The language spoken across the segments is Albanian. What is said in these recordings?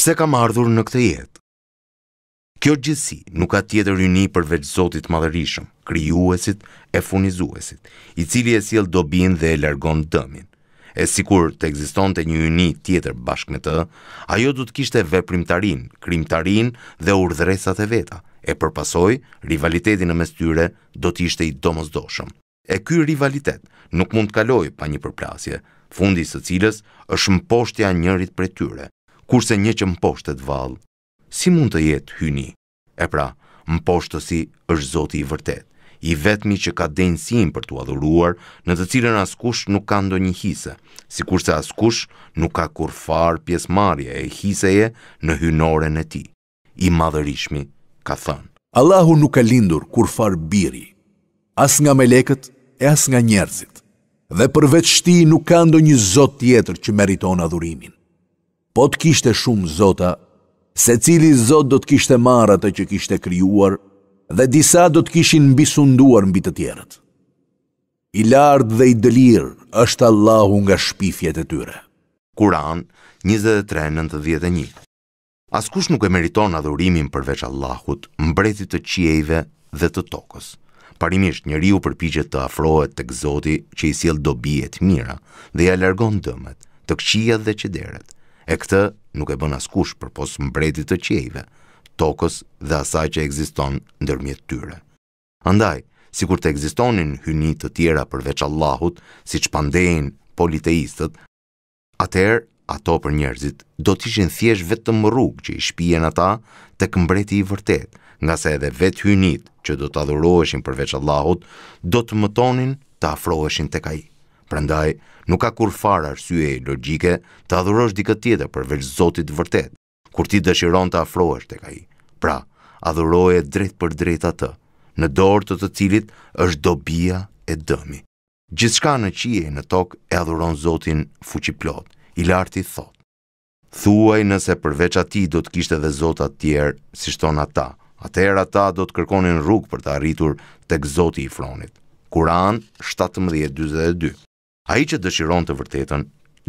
pse kam ardhur në këtë jetë. Kjo gjithsi nuk ka tjetër yni përveç Zotit madhërisëm, krijuesit e funizuesit, i cili e sjell dobin dhe e largon dëmin. E sikur të ekzistonte një yni tjetër bashkë me të, ajo do të kishte veprimtarin, krimtarin dhe urdhresat e veta. E përpasoj, rivalitetin në mes tyre do të ishte i domosdoshëm. E ky rivalitet nuk mund të pa një përplasje, fundi së cilës është mposhtja njërit prej tyre kurse një që mposhtet vallë. Si mund të jetë hyni? E pra, mposhtësi është Zoti i vërtet, i vetmi që ka denjësin për t'u adhuruar, në të cilën askush nuk ka ndonjë hise, sikurse askush nuk ka kurfar pjesëmarrje e hiseje në hynore e ti. I madhërishmi ka thënë: Allahu nuk ka lindur kurfar biri, as nga melekët e as nga njerëzit. Dhe përveç ti nuk ka ndo një zot tjetër që meriton adhurimin po të kishte shumë zota, se cili zot do të kishte marrë atë që kishte krijuar dhe disa do të kishin mbisunduar mbi të tjerët. I lart dhe i dëlir është Allahu nga shpifjet e tyre. Kur'an 23:91. Askush nuk e meriton adhurimin përveç Allahut, mbretit të qiejve dhe të tokës. Parimisht njeriu përpiqet të afrohet tek Zoti që i sjell dobi e të mira dhe ja largon dëmet, të këqijat dhe qederet. E këtë nuk e bën askush për posë mbretit të qejve, tokës dhe asaj që egziston ndërmjet tyre. Andaj, si kur të egzistonin hynit të tjera përveç Allahut, si që pandejin politeistët, atëherë ato për njerëzit do të ishin thjesht vetëm rrug që i shpijen ata të këmbreti i vërtet, nga se edhe vetë hynit që do të adhuroheshin përveç Allahut, do të mëtonin të afroheshin të kajit prandaj nuk ka kur fare arsye logjike të adhurosh dikë tjetër përveç Zotit të vërtet, kur ti dëshiron të afrohesh tek ai. Pra, adhuroje drejt për drejt atë, në dorë të të cilit është dobia e dëmi. Gjithçka në qiej në tokë e adhuron Zotin fuqiplot, i larti thot. Thuaj nëse përveç atij do të kishte edhe zota të tjerë, si thon ata. Atëherë ata do të kërkonin rrugë për të arritur tek Zoti i Fronit. Kur'an 17:42 A i që dëshiron të vërtetën,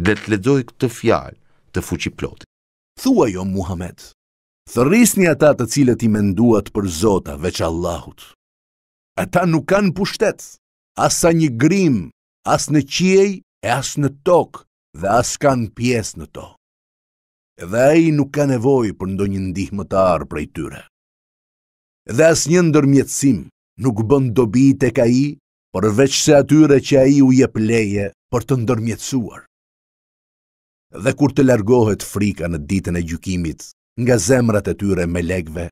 dhe të ledzoj këtë fjalë të fuqi ploti. Thua jo, Muhammed, thërrisni ata të cilët i menduat për Zota veç Allahut. Ata nuk kanë pushtet, asa një grim, as në qiej, e as në tokë, dhe as kanë pjesë në to. Edhe a i nuk ka nevoj për ndo një ndihmë të arë prej tyre. Edhe as një ndërmjetësim nuk bënd dobi të ka i përveç se atyre që a i u jep leje për të ndërmjetësuar. Dhe kur të largohet frika në ditën e gjukimit nga zemrat e tyre me legve,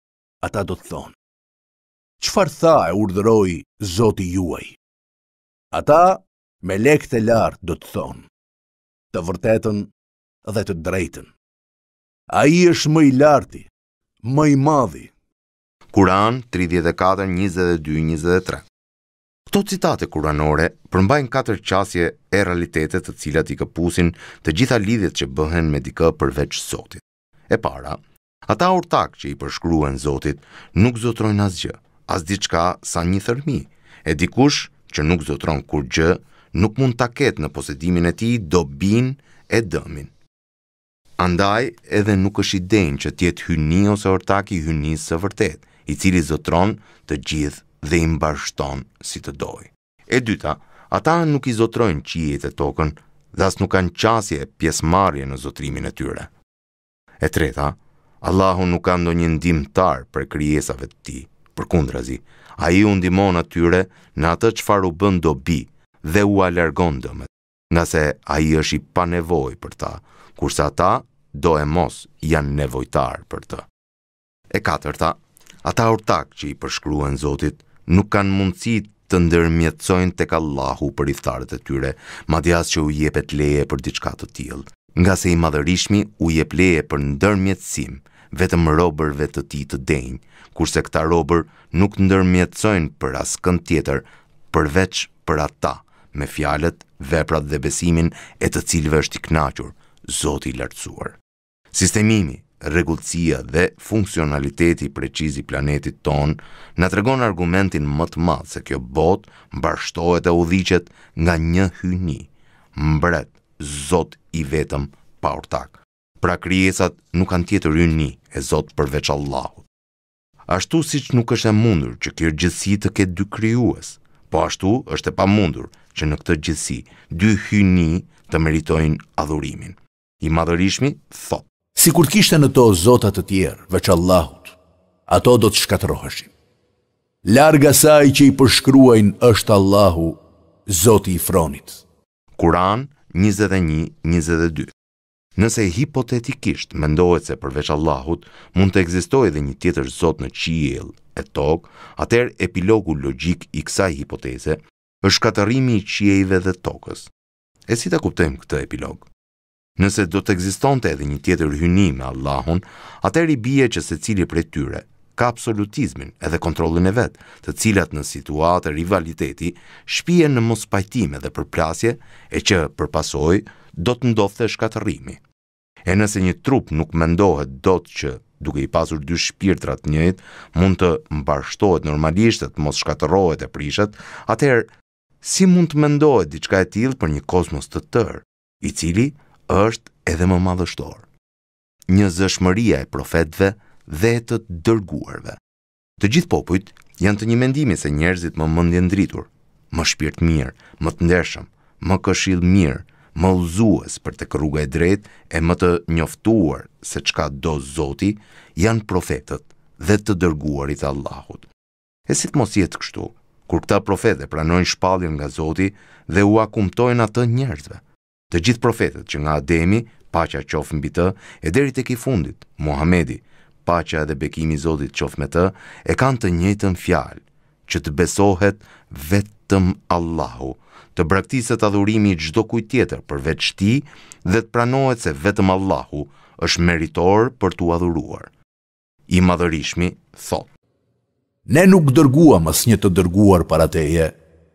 ata do të thonë. Qfar tha e urdhëroj zoti juaj? Ata me lek të lartë do të thonë, të vërtetën dhe të drejtën. A i është më i larti, më i madhi. Kuran 34, 22, 23 Këto citate kuranore përmbajnë katër qasje e realitetet të cilat i këpusin të gjitha lidhjet që bëhen me dikë përveç Zotit. E para, ata urtak që i përshkruen Zotit nuk zotrojnë asgjë, as diçka sa një thërmi, e dikush që nuk zotron kur gjë, nuk mund ta ketë në posedimin e tij dobin e dëmin. Andaj edhe nuk është i denjë që të jetë hyni ose ortaki hyni së vërtet, i cili zotron të gjithë dhe i mbashton si të doj. E dyta, ata nuk i zotrojnë qijet e tokën dhe as nuk kanë qasje pjesmarje në zotrimin e tyre. E treta, Allahu nuk ka ndonjë ndimtar për krijesave të tij. Përkundrazi, ai u ndihmon atyre në atë çfarë u bën dobi dhe u alargon dëmet, nga se a i është i pa nevoj për ta, kurse ata do e mos janë nevojtar për të. E katërta, ata urtak që i përshkruen Zotit, nuk kanë mundësi të ndërmjetësojnë tek Allahu për iftarët e tyre, madjas që u jepet leje për diçka të tillë. Nga se i madhërishmi u jep leje për ndërmjetësim vetëm robërve të tij të denjë, kurse këta robër nuk ndërmjetësojnë për askën tjetër përveç për ata me fjalët, veprat dhe besimin e të cilëve është i kënaqur Zoti i lartësuar. Sistemimi rregullësia dhe funksionaliteti preciz i planetit ton na tregon argumentin më të madh se kjo botë mbashtohet e udhiqet nga një hyni, mbret, Zot i vetëm pa ortak. Pra krijesat nuk kanë tjetër hyni e Zot përveç Allahut. Ashtu siç nuk është e mundur që kjo gjithsi të ketë dy krijues, po ashtu është e pamundur që në këtë gjithsi dy hyni të meritojnë adhurimin. I madhërishmi thot si kur kishte në to zotat të tjerë, veç Allahut, ato do të shkatëroheshim. Larga saj që i përshkruajnë është Allahu, zoti i fronit. Kuran 21-22 Nëse hipotetikisht mendohet se përveç Allahut mund të ekzistojë edhe një tjetër Zot në qiell e tokë, atër epilogu logjik i kësaj hipoteze është katërrimi i qijeve dhe tokës. E si ta kuptojmë këtë epilog? Nëse do të egziston edhe një tjetër hyni me Allahun, atër i që se cili tyre, ka absolutizmin edhe kontrollin e vetë, të cilat në situatë e rivaliteti, shpije në mos pajtime dhe përplasje, e që përpasoj, do të ndodhte dhe shkatërimi. E nëse një trup nuk mendohet do të që, duke i pasur dy shpirtrat njët, mund të mbarshtohet normalisht të mos shkatërrohet e prishet, atër, si mund të mendohet diçka e tillë për një kosmos të tërë, i cili, është edhe më madhështor. Një zëshmëria e profetve dhe të dërguarve. Të gjithë popujt janë të një mendimi se njerëzit më mëndjen dritur, më shpirt mirë, më të ndershëm, më këshil mirë, më uzuës për të kërruga e drejt e më të njoftuar se qka do zoti, janë profetet dhe të dërguarit Allahut. E si të mos jetë kështu, kur këta profete pranojnë shpallin nga zoti dhe u akumtojnë atë njerëzve të gjithë profetet që nga Ademi, paqja qofë mbi të, e deri tek i fundit, Muhamedi, paqja dhe bekimi Zotit qofë me të, e kanë të njëtën fjalë, që të besohet vetëm Allahu, të braktiset adhurimi i gjdo kuj tjetër për veç ti dhe të pranohet se vetëm Allahu është meritor për të adhuruar. I madhërishmi thot. Ne nuk dërguam as një të dërguar para teje,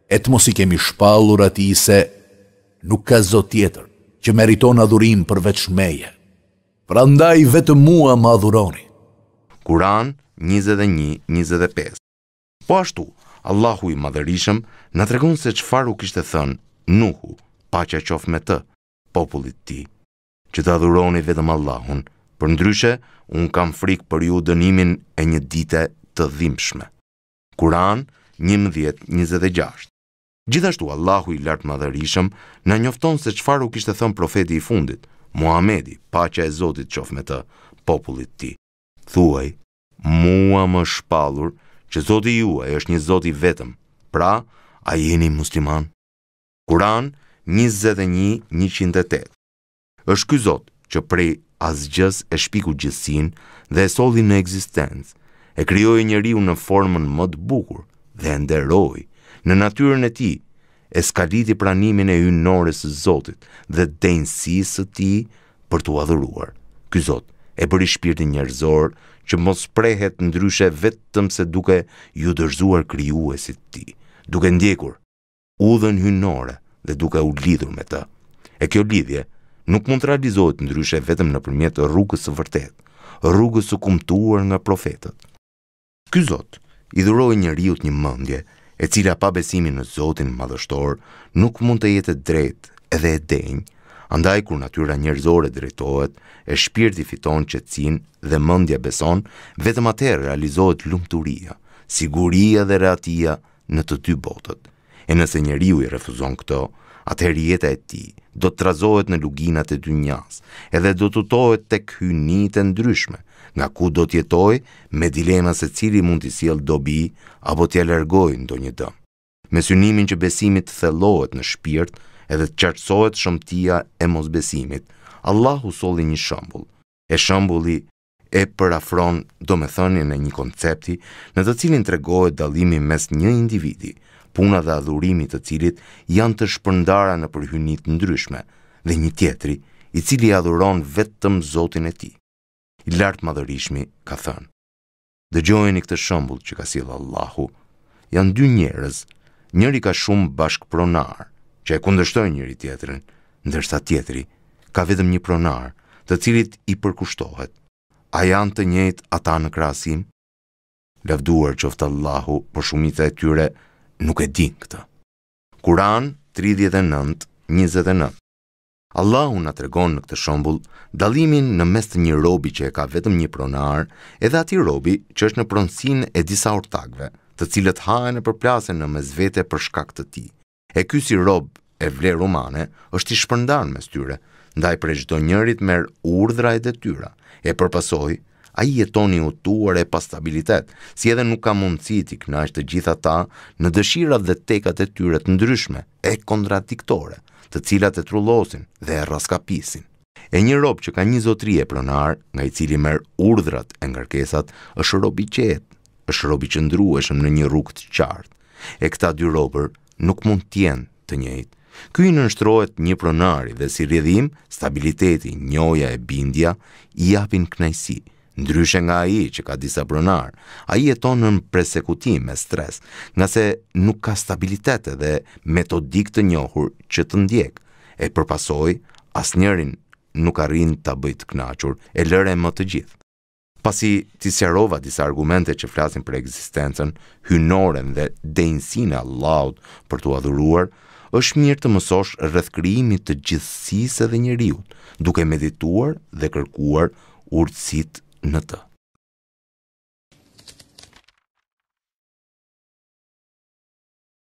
e të mos i kemi shpalur ati se nuk ka zot tjetër që meriton adhurim përveç meje. Pra ndaj vetë mua më adhuroni. Kuran 21-25 Po ashtu, Allahu i madhërishëm në tregun se çfaru kishte thënë nuhu, pa që qof me të, popullit ti, që të adhuroni vetëm Allahun, për ndryshe, unë kam frikë për ju dënimin e një dite të dhimshme. Kuran 11-26 Gjithashtu Allahu i lartë madhërishëm në njofton se qëfar u kishtë thënë profeti i fundit, Muhamedi, që e Zotit qof me të, popullit ti. Thuaj, mua më shpalur që Zotit juaj është një Zotit vetëm, pra, a jeni musliman? Kuran 21.108 është ky Zot që prej asgjës e shpiku gjithsin dhe e soli në eksistencë, e kryoj njeriu në formën më të bukur dhe e nderoj në natyrën e tij, e skaliti pranimin e hynorës së Zotit dhe denjësisë së tij për t'u adhuruar. Ky Zot e bëri shpirtin njerëzor që mos prehet ndryshe vetëm se duke ju dërzuar kryuesit ti, duke ndjekur, u dhe hynore dhe duke u lidhur me ta. E kjo lidhje nuk mund të realizohet ndryshe vetëm në përmjetë rrugës së vërtet, rrugës së kumtuar nga profetet. Ky zot i dhuroj një një mëndje e cila pa besimin në Zotin madhështor nuk mund të jetë drejt edhe e denjë, andaj kur natyra njerëzore drejtohet, e shpirti fiton qetësinë dhe mëndja beson, vetëm atër realizohet lumëturia, siguria dhe reatia në të dy botët. E nëse njeriu i refuzon këto, atëherë jeta e ti do të trazohet në luginat e dynjas, edhe do të tohet të kynit e ndryshme, nga ku do të jetojë me dilema se cili mund t'i siel dobi apo t'i alergoj ndonjë do një dëmë. Me synimin që besimit thellohet në shpirt edhe të qartësohet shëmtia e mos besimit, Allahu solli një shembull. E shembulli e përafron do me e një koncepti në të cilin të regohet dalimi mes një individi, puna dhe adhurimit të cilit janë të shpërndara në përhynit ndryshme, dhe një tjetri, i cili adhuron vetëm Zotin e ti. I lartë madhërishmi ka thënë, dhe gjojën i këtë shëmbull që ka silë Allahu, janë dy njerëz, njëri ka shumë bashkë pronar, që e kundështoj njëri tjetërin, ndërsa tjetëri ka vetëm një pronar, të cilit i përkushtohet. A janë të njëjtë ata në krasim? që qoftë Allahu për shumit e tyre, nuk e din këtë. Kuran 39.29 Allah Allahu atë tregon në këtë shombull dalimin në mes të një robi që e ka vetëm një pronar edhe ati robi që është në pronsin e disa ortakve të cilët hajën e përplasën në mes vete për shkak të ti. E ky si rob e vle romane është i shpëndan mes tyre, ndaj për e gjdo njërit merë urdhra e detyra, e përpasoj a i e u e pa stabilitet, si edhe nuk ka mundësi t'i knasht të gjitha ta në dëshirat dhe tekat e tyre të ndryshme, e kontradiktore, të cilat e trullosin dhe e raskapisin. E një robë që ka një zotri e pronar, nga i cili merë urdrat e ngarkesat, është robë i qetë, është robë i qëndrueshëm në një rukë të qartë, e këta dy robër nuk mund tjenë të njëjtë. Kuj në nënshtrohet një pronari dhe si rrjedhim, stabiliteti, njoja e bindja, i japin knajsi, ndryshe nga aji që ka disa brënar, aji e tonë në presekutim me stres, nga se nuk ka stabilitet dhe metodik të njohur që të ndjek, e përpasoj, as njerin nuk arrin të kënaqur knachur, e lëre më të gjithë. Pasi ti sjarova disa argumente që flasin për eksistencen, hynoren dhe dejnësin e laud për të adhuruar, është mirë të mësosh krijimit të gjithësisë dhe njeriut, duke medituar dhe kërkuar urtësit になった。